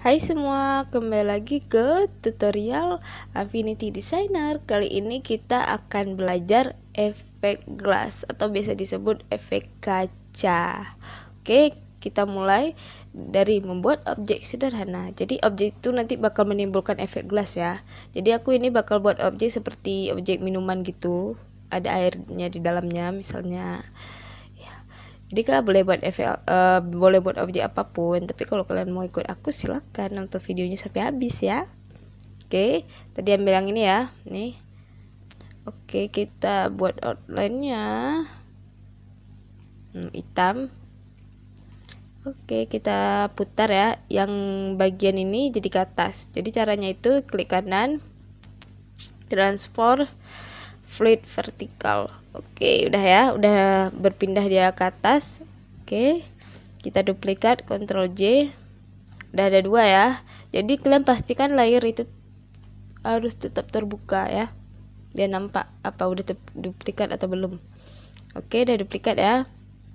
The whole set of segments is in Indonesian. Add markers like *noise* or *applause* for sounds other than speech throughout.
Hai semua, kembali lagi ke tutorial Affinity Designer Kali ini kita akan belajar efek glass atau biasa disebut efek kaca Oke, kita mulai dari membuat objek sederhana Jadi objek itu nanti bakal menimbulkan efek glass ya Jadi aku ini bakal buat objek seperti objek minuman gitu Ada airnya di dalamnya misalnya jadi kalian boleh buat FL, uh, eh, boleh buat objek apapun tapi kalau kalian mau ikut aku silahkan nonton videonya sampai habis ya oke okay. tadi yang bilang ini ya nih oke okay, kita buat outline-nya hmm, hitam Oke, kita putar ya yang bagian ini jadi ke atas. Jadi caranya itu klik kanan, transfer, fluid vertikal oke udah ya udah berpindah dia ke atas oke kita duplikat Ctrl J udah ada dua ya jadi kalian pastikan layer itu harus tetap terbuka ya biar nampak apa udah duplikat atau belum oke udah duplikat ya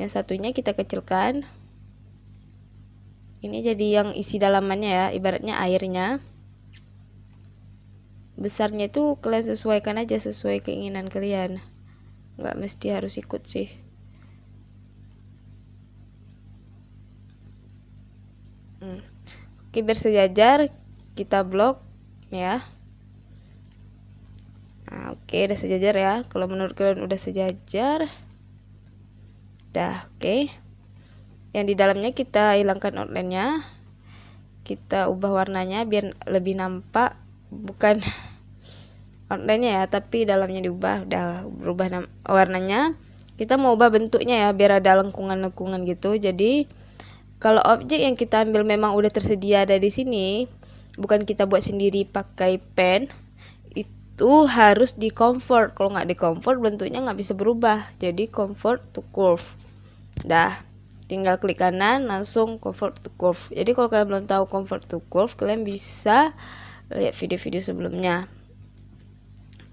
yang satunya kita kecilkan ini jadi yang isi dalamannya ya ibaratnya airnya besarnya itu kalian sesuaikan aja sesuai keinginan kalian nggak mesti harus ikut sih hmm. oke sejajar kita blok ya nah, oke udah sejajar ya kalau menurut kalian udah sejajar dah oke yang di dalamnya kita hilangkan outline-nya kita ubah warnanya biar lebih nampak bukan outline ya tapi dalamnya diubah udah berubah warnanya kita mau ubah bentuknya ya biar ada lengkungan-lengkungan gitu jadi kalau objek yang kita ambil memang udah tersedia ada di sini bukan kita buat sendiri pakai pen itu harus di comfort kalau nggak di comfort bentuknya nggak bisa berubah jadi comfort to curve dah tinggal klik kanan langsung comfort to curve jadi kalau kalian belum tahu comfort to curve kalian bisa lihat video-video sebelumnya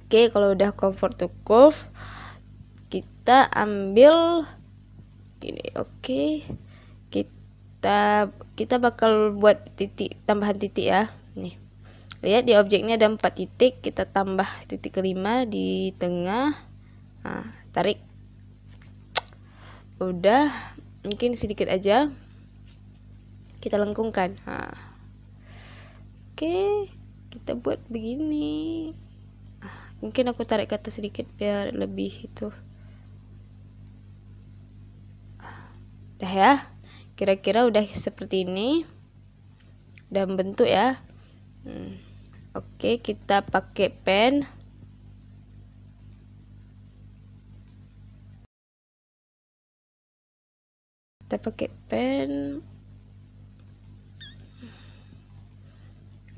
oke kalau udah comfort to curve kita ambil ini oke kita kita bakal buat titik tambahan titik ya nih lihat di objeknya ada empat titik kita tambah titik kelima di tengah nah, tarik udah mungkin sedikit aja kita lengkungkan nah. oke okay kita buat begini mungkin aku tarik kata sedikit biar lebih itu dah ya kira-kira udah seperti ini dan bentuk ya hmm. oke kita pakai pen kita pakai pen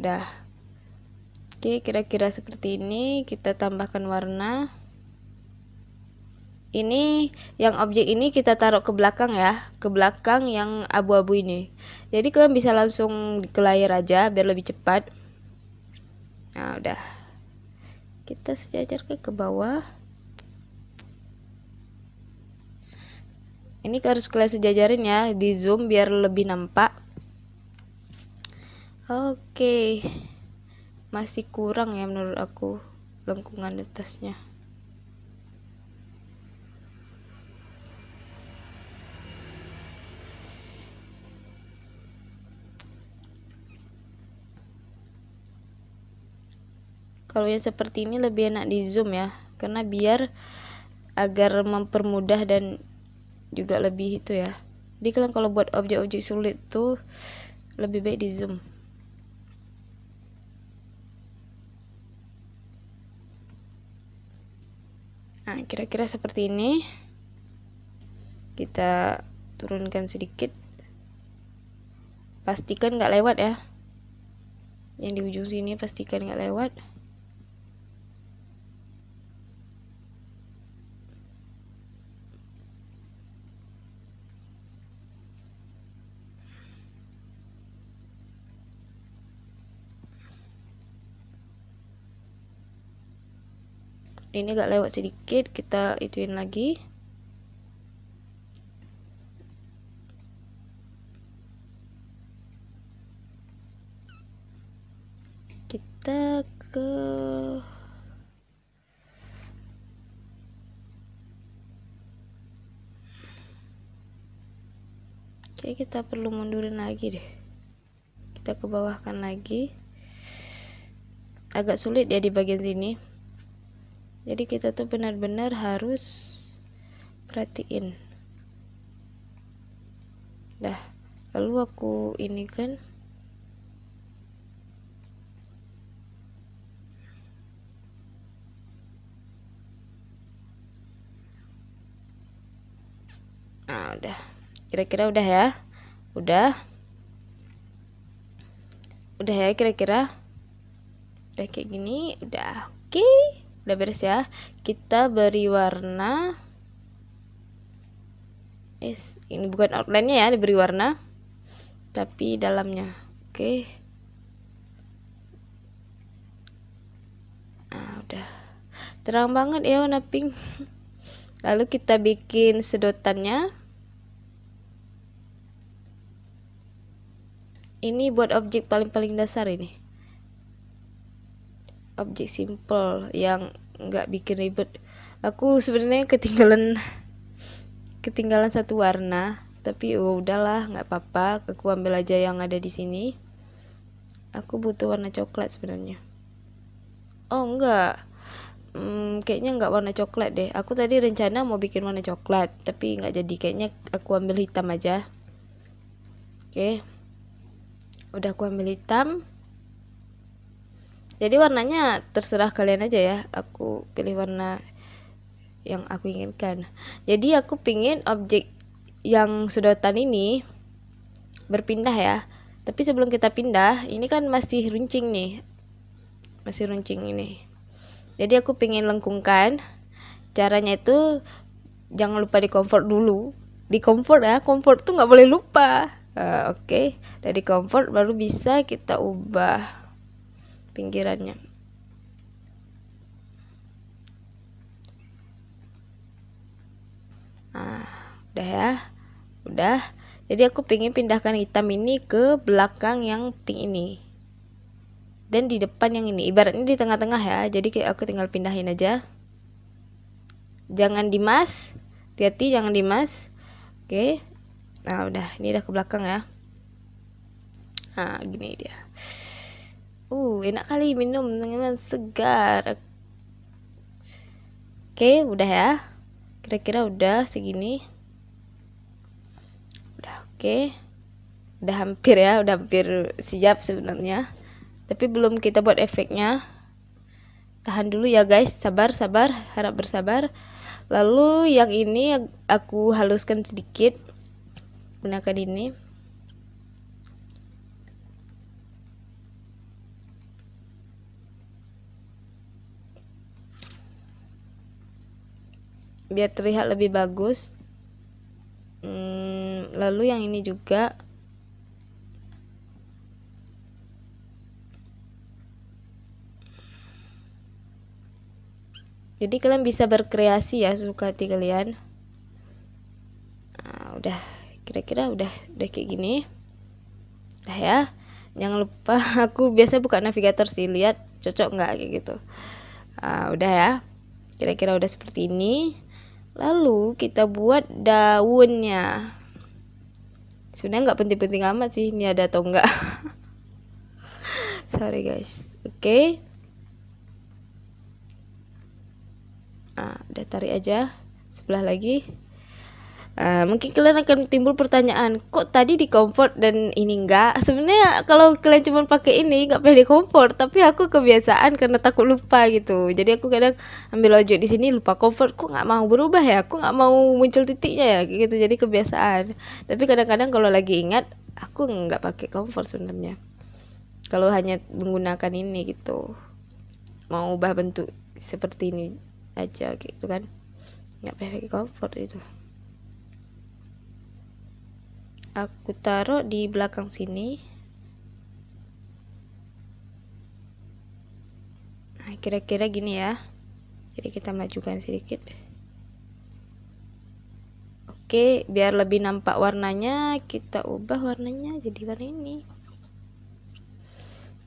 dah Oke, kira-kira seperti ini kita tambahkan warna. Ini yang objek ini kita taruh ke belakang ya, ke belakang yang abu-abu ini. Jadi kalian bisa langsung ke layar aja biar lebih cepat. Nah, udah. Kita sejajarkan ke bawah. Ini harus kalian sejajarin ya, di zoom biar lebih nampak. Oke. Okay masih kurang ya menurut aku lengkungan atasnya kalau yang seperti ini lebih enak di zoom ya karena biar agar mempermudah dan juga lebih itu ya jadi kalian kalau buat objek-objek sulit tuh lebih baik di zoom kira-kira seperti ini kita turunkan sedikit pastikan nggak lewat ya yang di ujung sini pastikan nggak lewat ini agak lewat sedikit kita ituin lagi kita ke Oke, kita perlu mundurin lagi deh. Kita kebawahkan lagi. Agak sulit ya di bagian sini jadi kita tuh benar-benar harus perhatiin dah lalu aku ini kan nah udah kira-kira udah ya udah udah ya kira-kira udah kayak gini udah oke okay udah beres ya kita beri warna Is, ini bukan outline-nya ya diberi warna tapi dalamnya oke okay. nah udah terang banget ya warna pink lalu kita bikin sedotannya ini buat objek paling-paling dasar ini objek simple yang nggak bikin ribet aku sebenarnya ketinggalan *laughs* ketinggalan satu warna tapi oh, udahlah nggak apa-apa aku ambil aja yang ada di sini aku butuh warna coklat sebenarnya oh enggak hmm, kayaknya nggak warna coklat deh aku tadi rencana mau bikin warna coklat tapi nggak jadi kayaknya aku ambil hitam aja oke okay. udah aku ambil hitam jadi warnanya terserah kalian aja ya aku pilih warna yang aku inginkan jadi aku pingin objek yang sedotan ini berpindah ya tapi sebelum kita pindah ini kan masih runcing nih masih runcing ini jadi aku pingin lengkungkan caranya itu jangan lupa di comfort dulu di comfort ya comfort tuh nggak boleh lupa uh, oke okay. dari comfort baru bisa kita ubah pinggirannya nah udah ya udah jadi aku pengen pindahkan hitam ini ke belakang yang pink ini dan di depan yang ini ibaratnya di tengah-tengah ya jadi aku tinggal pindahin aja jangan dimas hati-hati jangan dimas oke nah udah ini udah ke belakang ya nah gini dia Uh, enak kali minum dengan segar. Oke, udah ya. Kira-kira udah segini. Udah oke. Okay. Udah hampir ya, udah hampir siap sebenarnya. Tapi belum kita buat efeknya. Tahan dulu ya guys, sabar sabar, harap bersabar. Lalu yang ini aku haluskan sedikit. Gunakan ini. biar terlihat lebih bagus hmm, lalu yang ini juga jadi kalian bisa berkreasi ya suka hati kalian nah, udah kira-kira udah udah kayak gini dah ya jangan lupa *laughs* aku biasa buka navigator sih lihat cocok nggak kayak gitu nah, udah ya kira-kira udah seperti ini Lalu kita buat daunnya. Sebenarnya nggak penting-penting amat sih ini ada atau enggak. *laughs* Sorry guys. Oke. Okay. Nah, udah tarik aja sebelah lagi. Uh, mungkin kalian akan timbul pertanyaan kok tadi di comfort dan ini enggak *laughs* sebenarnya kalau kalian cuma pakai ini enggak pernah di comfort tapi aku kebiasaan karena takut lupa gitu jadi aku kadang ambil ojek di sini lupa comfort kok nggak mau berubah ya aku nggak mau muncul titiknya ya gitu jadi kebiasaan tapi kadang-kadang kalau lagi ingat aku nggak pakai comfort sebenarnya kalau hanya menggunakan ini gitu mau ubah bentuk seperti ini aja gitu kan nggak pakai comfort itu aku taruh di belakang sini nah kira-kira gini ya jadi kita majukan sedikit oke biar lebih nampak warnanya kita ubah warnanya jadi warna ini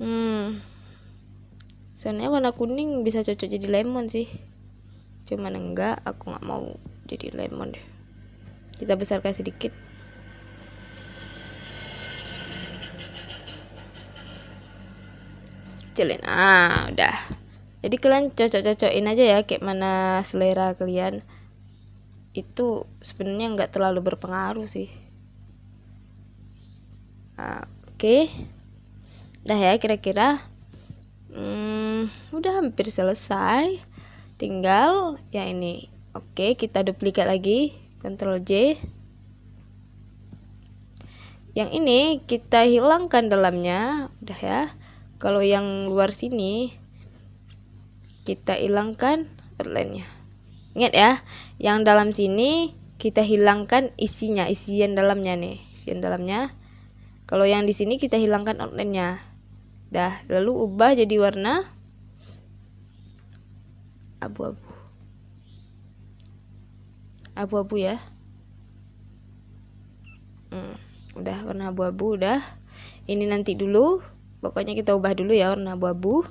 hmm sebenarnya warna kuning bisa cocok jadi lemon sih cuman enggak aku nggak mau jadi lemon deh kita besarkan sedikit kecilin ah udah jadi kalian cocok-cocokin aja ya kayak mana selera kalian itu sebenarnya nggak terlalu berpengaruh sih ah, oke okay. udah ya kira-kira hmm, udah hampir selesai tinggal ya ini oke okay, kita duplikat lagi Ctrl J yang ini kita hilangkan dalamnya udah ya kalau yang luar sini kita hilangkan outline-nya ingat ya yang dalam sini kita hilangkan isinya isian dalamnya nih isian dalamnya kalau yang di sini kita hilangkan outline-nya dah lalu ubah jadi warna abu-abu abu-abu ya hmm, udah warna abu-abu udah ini nanti dulu pokoknya kita ubah dulu ya warna abu-abu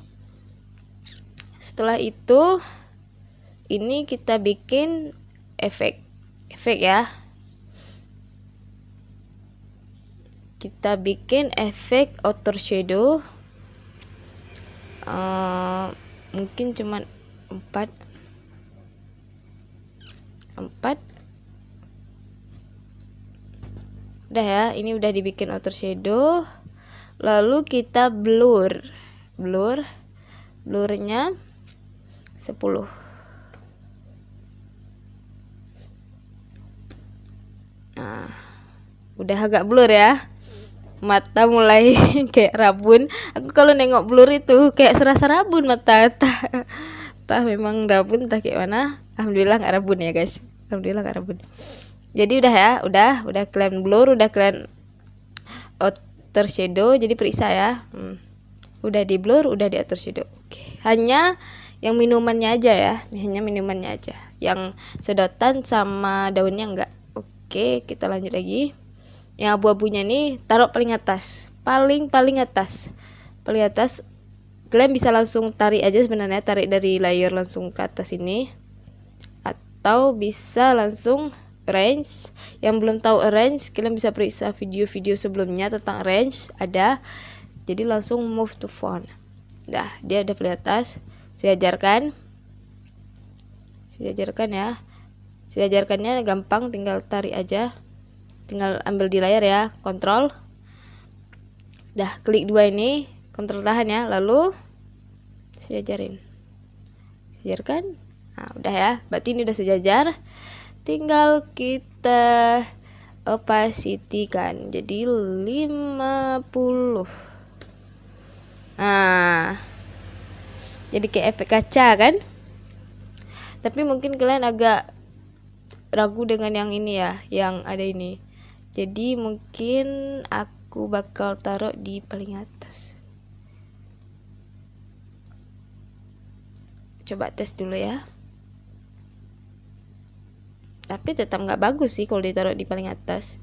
setelah itu ini kita bikin efek efek ya kita bikin efek outer shadow uh, mungkin cuman empat, empat. udah ya ini udah dibikin outer shadow lalu kita blur blur blurnya 10 nah udah agak blur ya mata mulai *laughs* kayak rabun aku kalau nengok blur itu kayak serasa rabun mata tak ta memang rabun tak kayak mana alhamdulillah nggak rabun ya guys alhamdulillah nggak rabun jadi udah ya udah udah kalian blur udah kalian out outer shadow jadi periksa ya hmm. udah di blur udah diatur outer shadow okay. hanya yang minumannya aja ya hanya minumannya aja yang sedotan sama daunnya enggak oke okay, kita lanjut lagi yang abu-abunya nih taruh paling atas paling paling atas paling atas kalian bisa langsung tarik aja sebenarnya tarik dari layer langsung ke atas ini atau bisa langsung range. Yang belum tahu range, kalian bisa periksa video-video sebelumnya tentang range ada. Jadi langsung move to font. Dah, dia ada pilih atas. Saya ajarkan. Saya ajarkan ya. Saya ajarkannya gampang, tinggal tarik aja. Tinggal ambil di layar ya, kontrol. Dah, klik dua ini, kontrol tahan ya, lalu saya ajarin. Saya ajarkan. Nah, udah ya, berarti ini udah sejajar tinggal kita opacity kan jadi 50 nah jadi kayak efek kaca kan tapi mungkin kalian agak ragu dengan yang ini ya yang ada ini jadi mungkin aku bakal taruh di paling atas coba tes dulu ya tapi tetap nggak bagus sih kalau ditaruh di paling atas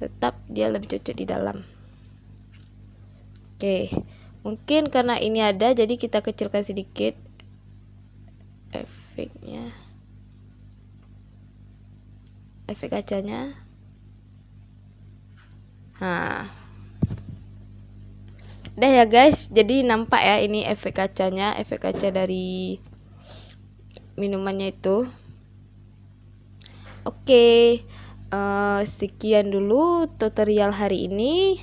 tetap dia lebih cocok di dalam oke mungkin karena ini ada jadi kita kecilkan sedikit efeknya efek kacanya nah udah ya guys jadi nampak ya ini efek kacanya efek kaca dari minumannya itu Oke, okay, uh, eh, sekian dulu tutorial hari ini.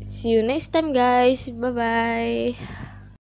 See you next time guys. Bye bye.